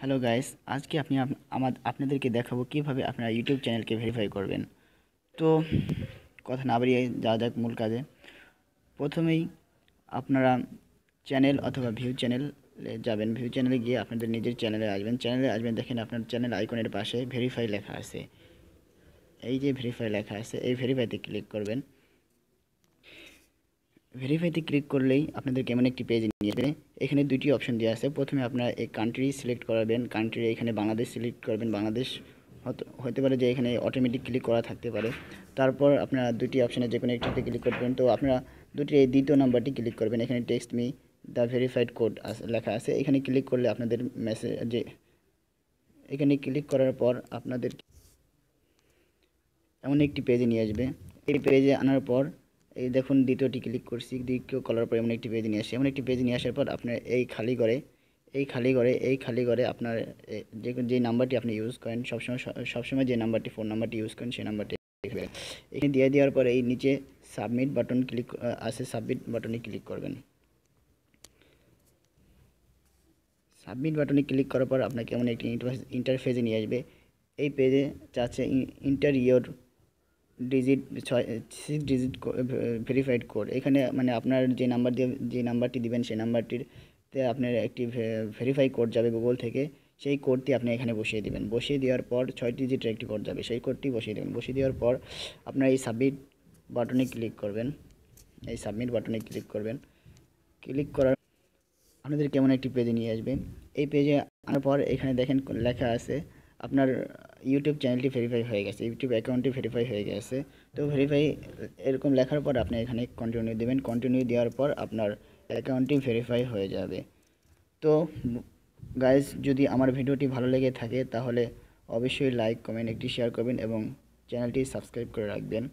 hello guys আজকে আমি আমাদের আপনাদেরকে দেখাবো কিভাবে আপনারা ইউটিউব চ্যানেলকে ভেরিফাই করবেন তো কথা না বাড়িয়ে যাওয়া যাক মূল কাজে প্রথমেই আপনারা চ্যানেল অথবা ভিউ চ্যানেল যাবেন ভিউ চ্যানেলে গিয়ে আপনারা নিজের চ্যানেলে আসবেন চ্যানেলে আসবেন দেখেন আপনার চ্যানেল আইকনের পাশে ভেরিফাই লেখা আছে এই যে ভেরিফাই লেখা আছে এই ভেরিফাইতে ক্লিক করবেন ভেরিফাইতে ক্লিক করলেই আপনাদের কেমন একটি পেজ নিয়ে যাবে এখানে দুটি অপশন দেওয়া আছে প্রথমে আপনারা এই কান্ট্রি সিলেক্ট করাবেন কান্ট্রি এখানে বাংলাদেশ সিলেক্ট করবেন বাংলাদেশ হতে পারে যে এখানে অটোমেটিক ক্লিক করা থাকতে পারে তারপর আপনারা দুটি অপশানে যে কোনো একটিতে ক্লিক করবেন তো আপনারা দুটি এই দ্বিতীয় নাম্বারটি ক্লিক করবেন এখানে text me the verified code লেখা আছে এখানে ক্লিক করলে আপনাদের মেসেজ যে এখানে ক্লিক করার পর আপনাদের এমন একটি পেজে নিয়ে আসবে এই পেজে আনার পর এই দেখুন দ্বিতীয়টি ক্লিক করছি দ্বিতীয় করার পর এমন একটি পেজ নিয়ে আসে এমন একটি পেজ নিয়ে আসার পর আপনার এই খালি করে এই খালি করে এই খালি করে আপনার যে যে নাম্বারটি আপনি ইউজ করেন সবসময় সবসময় যে নাম্বারটি ফোন নাম্বারটি ইউজ করেন সেই নাম্বারটি এখানে দিয়ে দেওয়ার পর এই নিচে সাবমিট বাটন ক্লিক আছে সাবমিট বাটনে ক্লিক করবেন সাবমিট বাটনে ক্লিক করার পর আপনাকে এমন একটি ইন্টারফেসে নিয়ে আসবে এই পেজে চাচ্ছে ইন্টার ইয়োর ডিজিট ছয় সিক্স ডিজিট ভেরিফাইড কোড এখানে মানে আপনার যে নাম্বার দিয়ে যে নাম্বারটি দিবেন সেই নাম্বারটিতে আপনার একটি ভেরিফাই কোড যাবে গুগল থেকে সেই কোডটি আপনি এখানে বসিয়ে দেবেন বসিয়ে দেওয়ার পর ছয় ডিজিটের একটি কোড যাবে সেই কোডটি বসিয়ে দেবেন বসিয়ে দেওয়ার পর আপনার এই সাবমিট বাটনে ক্লিক করবেন এই সাবমিট বাটনে ক্লিক করবেন ক্লিক করার আপনাদের কেমন একটি পেজে নিয়ে আসবে এই পেজে আনার পর এখানে দেখেন লেখা আছে আপনার ইউটিউব চ্যানেলটি ভেরিফাই হয়ে গেছে ইউটিউব অ্যাকাউন্টটি ভেরিফাই হয়ে গেছে তো ভেরিফাই এরকম লেখার পর আপনি এখানে কন্টিনিউ দেবেন কন্টিনিউ দেওয়ার পর আপনার অ্যাকাউন্টটি ভেরিফাই হয়ে যাবে তো গাইজ যদি আমার ভিডিওটি ভালো লেগে থাকে তাহলে অবশ্যই লাইক কমেন্ট একটি শেয়ার করবেন এবং চ্যানেলটি সাবস্ক্রাইব করে রাখবেন